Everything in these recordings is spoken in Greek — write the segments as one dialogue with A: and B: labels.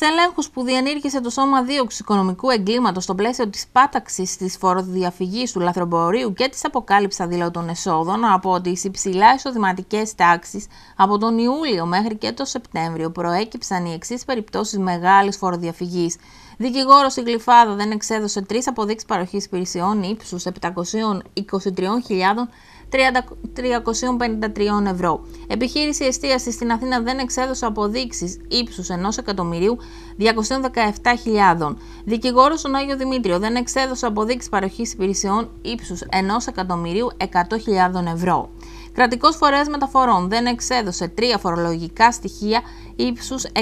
A: σε ελέγχους που διενήργησε το Σώμα Δίωξης Οικονομικού Εγκλήματος στο πλαίσιο της πάταξης της φοροδιαφυγής του λαθρομπορίου και της αποκάλυψης αδήλωτων εσόδων από τις υψηλά εισοδηματικές τάξεις από τον Ιούλιο μέχρι και τον Σεπτέμβριο, προέκυψαν οι εξής περιπτώσεις μεγάλης φοροδιαφυγής. Δικηγόρος στην Γλυφάδα δεν εξέδωσε τρεις αποδείξεις παροχής υπηρεσιών ύψους 723.353 ευρώ. Επιχείρηση εστίασης στην Αθήνα δεν εξέδωσε αποδείξεις ύψους 1.217.000. Δικηγόρος στον Άγιο Δημήτριο δεν εξέδωσε αποδείξεις παροχής υπηρεσιών ύψους 1.100.000 ευρώ. Κρατικός φορέας μεταφορών δεν εξέδωσε τρία φορολογικά στοιχεία ύψους 144.000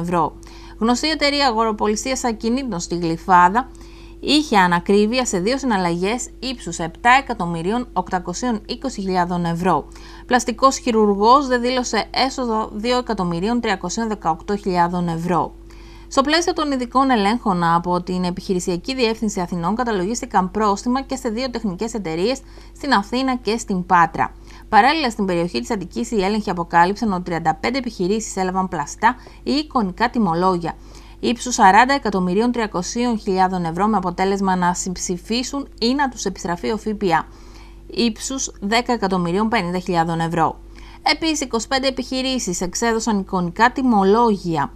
A: ευρώ. Γνωστή εταιρεία αγοροπολισίας ακινήτων στη Γλυφάδα είχε ανακρίβεια σε δύο συναλλαγές ύψους 7.820.000 ευρώ. Πλαστικός χειρουργός δεν δήλωσε έσοδο 2.318.000 ευρώ. Στο πλαίσιο των ειδικών ελέγχων από την Επιχειρησιακή Διεύθυνση Αθηνών καταλογίστηκαν πρόστιμα και σε δύο τεχνικές εταιρείες στην Αθήνα και στην Πάτρα. Παράλληλα, στην περιοχή της Αττικής, οι έλεγχοι αποκάλυψαν ότι 35 επιχειρήσεις έλαβαν πλαστά ή εικονικά τιμολόγια ύψους 40.300.000 ευρώ με αποτέλεσμα να συμψηφίσουν ή να τους επιστραφεί ο ΦΠΑ ύψους 10.050.000 ευρώ. Επίσης 25 επιχειρήσεις εξέδωσαν εικονικά τιμολόγια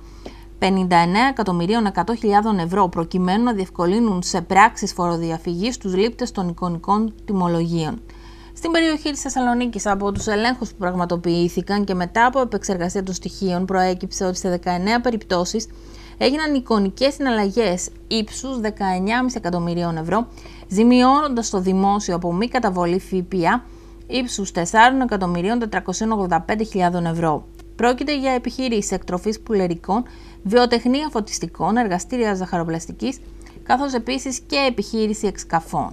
A: 59.100.000 ευρώ προκειμένου να διευκολύνουν σε πράξεις φοροδιαφυγής τους λήπτες των εικονικών τιμολογίων. Στην περιοχή της Θεσσαλονίκης, από τους ελέγχους που πραγματοποιήθηκαν και μετά από επεξεργασία των στοιχείων, προέκυψε ότι σε 19 περιπτώσεις έγιναν εικονικές συναλλαγές ύψους 19,5 εκατομμυρίων ευρώ, ζημιώνοντας το δημόσιο από μη καταβολή ΦΠΑ ύψους 4.485.000 ευρώ. Πρόκειται για επιχείρηση εκτροφής πουλερικών, βιοτεχνία φωτιστικών, εργαστήρια ζαχαροπλαστικής, καθώς επίσης και επιχείρηση εξκαφών.